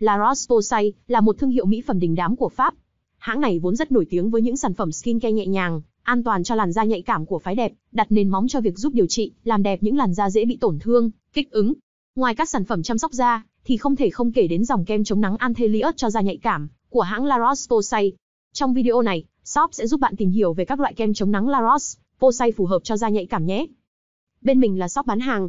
La Roche-Posay là một thương hiệu mỹ phẩm đình đám của Pháp. Hãng này vốn rất nổi tiếng với những sản phẩm skincare nhẹ nhàng, an toàn cho làn da nhạy cảm của phái đẹp, đặt nền móng cho việc giúp điều trị, làm đẹp những làn da dễ bị tổn thương, kích ứng. Ngoài các sản phẩm chăm sóc da, thì không thể không kể đến dòng kem chống nắng Anthelios cho da nhạy cảm của hãng La Roche-Posay. Trong video này, shop sẽ giúp bạn tìm hiểu về các loại kem chống nắng La Roche-Posay phù hợp cho da nhạy cảm nhé. Bên mình là shop bán hàng,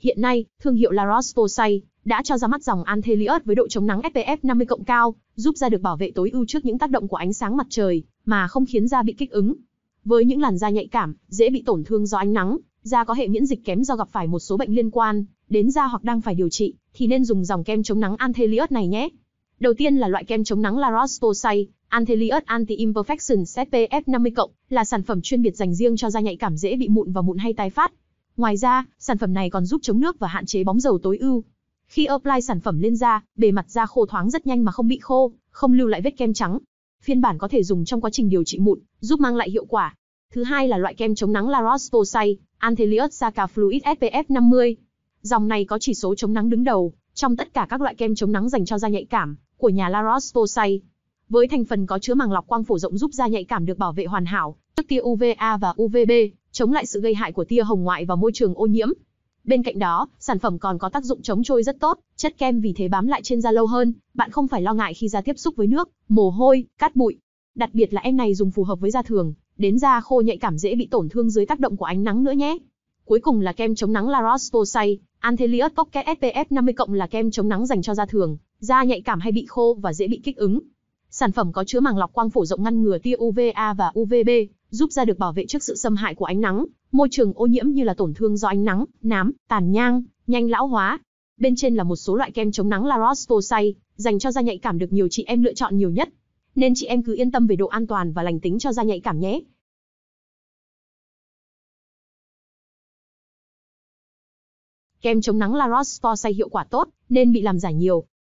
Hiện nay, thương hiệu La Roche-Posay đã cho ra mắt dòng Anthelios với độ chống nắng SPF 50 cộng cao, giúp da được bảo vệ tối ưu trước những tác động của ánh sáng mặt trời mà không khiến da bị kích ứng. Với những làn da nhạy cảm, dễ bị tổn thương do ánh nắng, da có hệ miễn dịch kém do gặp phải một số bệnh liên quan đến da hoặc đang phải điều trị thì nên dùng dòng kem chống nắng Anthelios này nhé. Đầu tiên là loại kem chống nắng La Roche-Posay Anthelios Anti-Imperfection SPF 50+, là sản phẩm chuyên biệt dành riêng cho da nhạy cảm dễ bị mụn và mụn hay tái phát. Ngoài ra, sản phẩm này còn giúp chống nước và hạn chế bóng dầu tối ưu. Khi apply sản phẩm lên da, bề mặt da khô thoáng rất nhanh mà không bị khô, không lưu lại vết kem trắng. Phiên bản có thể dùng trong quá trình điều trị mụn, giúp mang lại hiệu quả. Thứ hai là loại kem chống nắng La Roche-Posay, Anthelios Saka Fluid SPF 50. Dòng này có chỉ số chống nắng đứng đầu trong tất cả các loại kem chống nắng dành cho da nhạy cảm của nhà La Roche-Posay. Với thành phần có chứa màng lọc quang phổ rộng giúp da nhạy cảm được bảo vệ hoàn hảo trước tia UVA và UVB chống lại sự gây hại của tia hồng ngoại và môi trường ô nhiễm. Bên cạnh đó, sản phẩm còn có tác dụng chống trôi rất tốt, chất kem vì thế bám lại trên da lâu hơn, bạn không phải lo ngại khi da tiếp xúc với nước, mồ hôi, cát bụi. Đặc biệt là em này dùng phù hợp với da thường, đến da khô nhạy cảm dễ bị tổn thương dưới tác động của ánh nắng nữa nhé. Cuối cùng là kem chống nắng La Roche-Posay, Anthelios Pocket SPF 50+ là kem chống nắng dành cho da thường, da nhạy cảm hay bị khô và dễ bị kích ứng. Sản phẩm có chứa màng lọc quang phổ rộng ngăn ngừa tia UVA và UVB, giúp da được bảo vệ trước sự xâm hại của ánh nắng, môi trường ô nhiễm như là tổn thương do ánh nắng, nám, tàn nhang, nhanh lão hóa. Bên trên là một số loại kem chống nắng La Roche-Posay, dành cho da nhạy cảm được nhiều chị em lựa chọn nhiều nhất. Nên chị em cứ yên tâm về độ an toàn và lành tính cho da nhạy cảm nhé. Kem chống nắng La Roche-Posay hiệu quả tốt, nên bị làm giả nhiều,